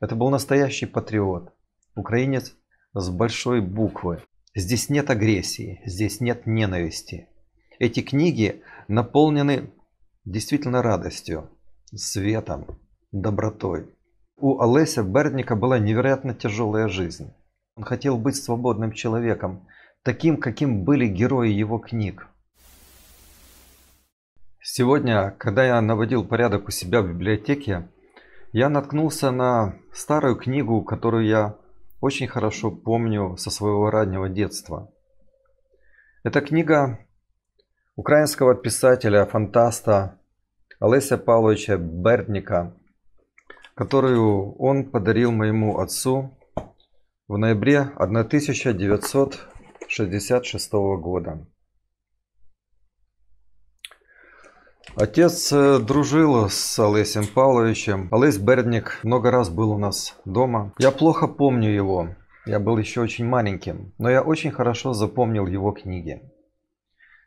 Это был настоящий патриот, украинец с большой буквы. Здесь нет агрессии, здесь нет ненависти. Эти книги наполнены действительно радостью, светом, добротой. У Олеся Бердника была невероятно тяжелая жизнь. Он хотел быть свободным человеком, таким, каким были герои его книг. Сегодня, когда я наводил порядок у себя в библиотеке, я наткнулся на старую книгу, которую я очень хорошо помню со своего раннего детства. Это книга украинского писателя, фантаста Олеся Павловича Бердника, которую он подарил моему отцу в ноябре 1966 года. Отец э, дружил с Олесем Павловичем. Олесь Бердник много раз был у нас дома. Я плохо помню его. Я был еще очень маленьким, но я очень хорошо запомнил его книги.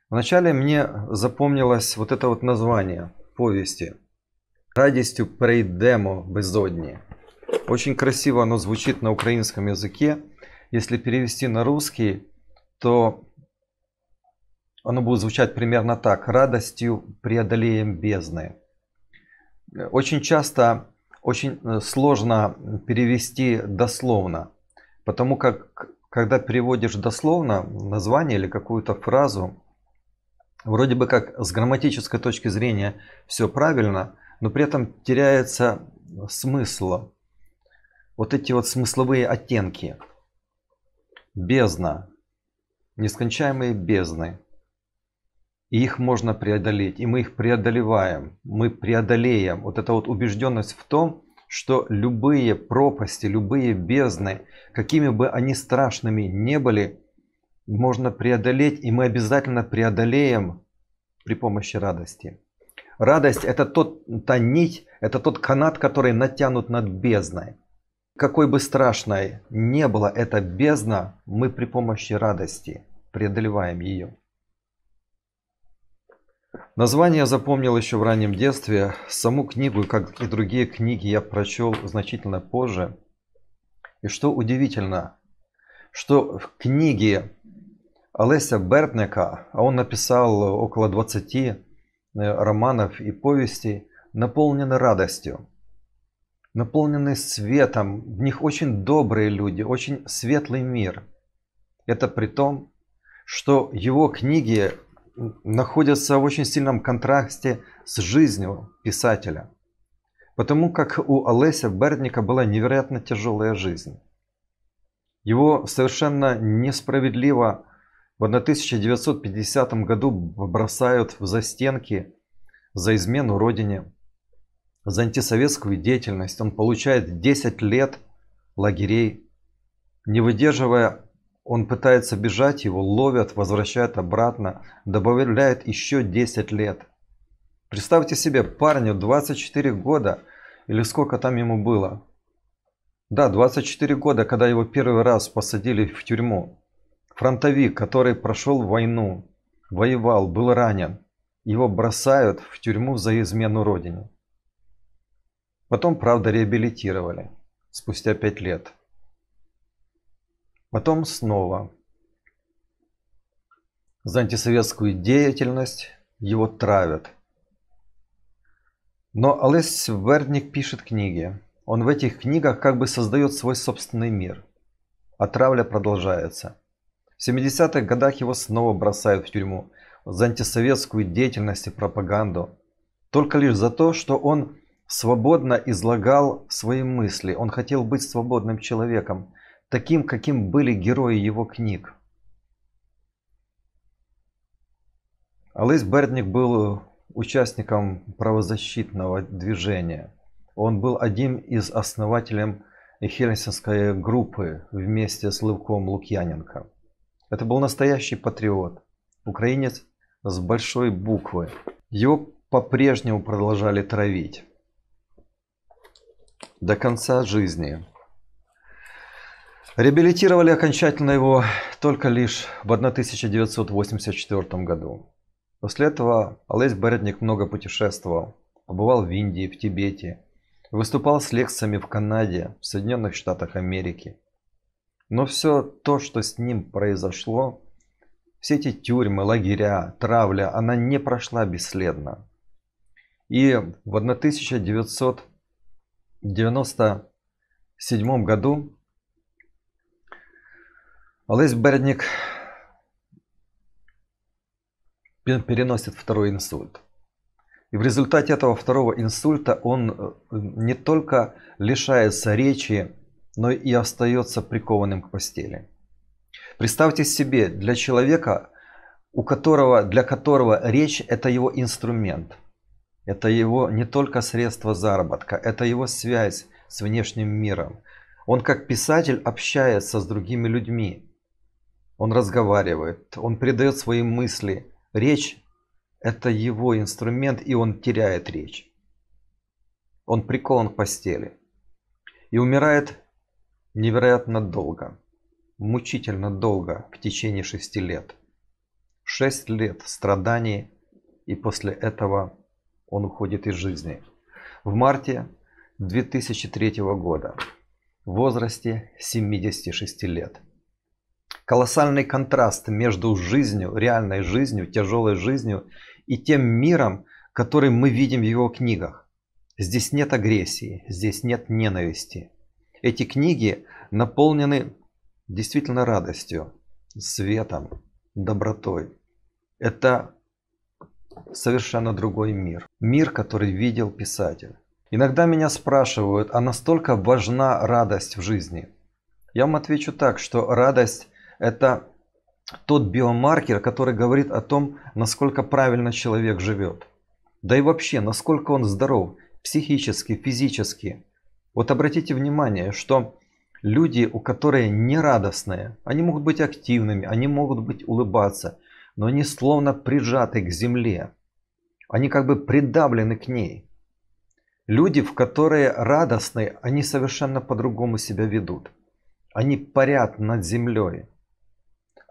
Вначале мне запомнилось вот это вот название повести "Радистью прейдемо безодни». Очень красиво оно звучит на украинском языке. Если перевести на русский, то оно будет звучать примерно так. Радостью преодолеем бездны. Очень часто, очень э, сложно перевести дословно, потому как, когда переводишь дословно название или какую-то фразу, вроде бы как с грамматической точки зрения все правильно, но при этом теряется смысл. Вот эти вот смысловые оттенки. Бездна. Нескончаемые бездны. И их можно преодолеть, и мы их преодолеваем, мы преодолеем. Вот эта вот убежденность в том, что любые пропасти, любые бездны, какими бы они страшными не были, можно преодолеть, и мы обязательно преодолеем при помощи радости. Радость – это тот, та нить, это тот канат, который натянут над бездной. Какой бы страшной не была эта бездна, мы при помощи радости преодолеваем ее. Название я запомнил еще в раннем детстве. Саму книгу, как и другие книги, я прочел значительно позже. И что удивительно, что в книге Олеся Бертнека, а он написал около 20 э, романов и повестей, наполнены радостью, наполнены светом. В них очень добрые люди, очень светлый мир. Это при том, что его книги находятся в очень сильном контрасте с жизнью писателя. Потому как у Олеся Бердника была невероятно тяжелая жизнь. Его совершенно несправедливо в 1950 году бросают в застенки за измену родине, за антисоветскую деятельность. Он получает 10 лет лагерей, не выдерживая он пытается бежать, его ловят, возвращают обратно, добавляют еще 10 лет. Представьте себе, парню 24 года, или сколько там ему было. Да, 24 года, когда его первый раз посадили в тюрьму. Фронтовик, который прошел войну, воевал, был ранен. Его бросают в тюрьму за измену родине. Потом, правда, реабилитировали спустя 5 лет. Потом снова за антисоветскую деятельность его травят. Но Олесь Верник пишет книги. Он в этих книгах как бы создает свой собственный мир. А травля продолжается. В 70-х годах его снова бросают в тюрьму за антисоветскую деятельность и пропаганду. Только лишь за то, что он свободно излагал свои мысли. Он хотел быть свободным человеком таким, каким были герои его книг. Алыс Бердник был участником правозащитного движения. Он был одним из основателем Хельсинской группы вместе с Лывком Лукьяненко. Это был настоящий патриот, украинец с большой буквы. Его по-прежнему продолжали травить до конца жизни. Реабилитировали окончательно его только лишь в 1984 году. После этого Олесь Барятник много путешествовал, побывал в Индии, в Тибете, выступал с лекциями в Канаде, в Соединенных Штатах Америки. Но все то, что с ним произошло, все эти тюрьмы, лагеря, травля, она не прошла бесследно. И в 1997 году Олесь Бердник переносит второй инсульт. И в результате этого второго инсульта он э, не только лишается речи, но и остается прикованным к постели. Представьте себе, для человека, у которого, для которого речь – это его инструмент, это его не только средство заработка, это его связь с внешним миром. Он как писатель общается с другими людьми, он разговаривает, он передает свои мысли. Речь – это его инструмент, и он теряет речь. Он прикован к постели. И умирает невероятно долго. Мучительно долго, в течение шести лет. Шесть лет страданий, и после этого он уходит из жизни. В марте 2003 года в возрасте 76 лет колоссальный контраст между жизнью, реальной жизнью, тяжелой жизнью и тем миром, который мы видим в его книгах. Здесь нет агрессии, здесь нет ненависти. Эти книги наполнены действительно радостью, светом, добротой. Это совершенно другой мир. Мир, который видел писатель. Иногда меня спрашивают, а настолько важна радость в жизни? Я вам отвечу так, что радость это тот биомаркер, который говорит о том, насколько правильно человек живет. Да и вообще, насколько он здоров, психически, физически. Вот обратите внимание, что люди, у которых нерадостные, они могут быть активными, они могут быть улыбаться, но они словно прижаты к земле. Они как бы придавлены к ней. Люди, в которые радостные, они совершенно по-другому себя ведут. Они парят над землей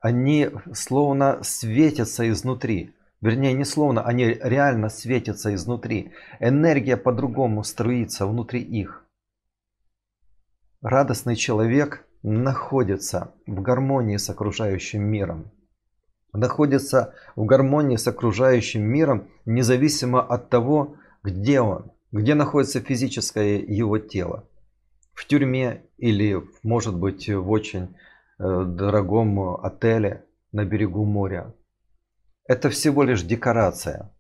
они словно светятся изнутри. Вернее, не словно, они реально светятся изнутри. Энергия по-другому струится внутри их. Радостный человек находится в гармонии с окружающим миром. Находится в гармонии с окружающим миром, независимо от того, где он, где находится физическое его тело. В тюрьме или, может быть, в очень Э, дорогом э, отеле на берегу моря. Это всего лишь декорация.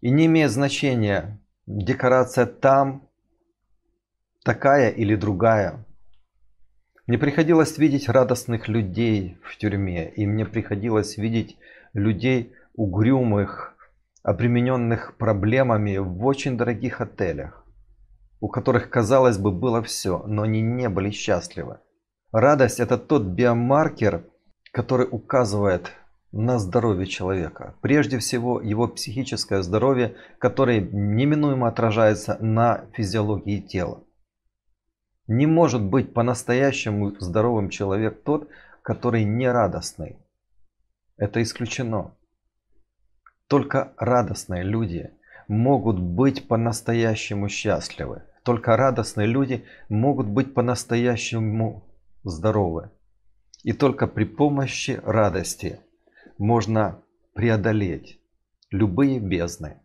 И не имеет значения, декорация там такая или другая. Мне приходилось видеть радостных людей в тюрьме, и мне приходилось видеть людей угрюмых, обремененных проблемами в очень дорогих отелях, у которых, казалось бы, было все, но они не были счастливы. Радость – это тот биомаркер, который указывает на здоровье человека. Прежде всего, его психическое здоровье, которое неминуемо отражается на физиологии тела. Не может быть по-настоящему здоровым человек тот, который не радостный. Это исключено. Только радостные люди могут быть по-настоящему счастливы. Только радостные люди могут быть по-настоящему здоровы. И только при помощи радости можно преодолеть любые бездны,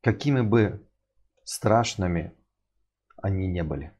какими бы страшными они не были.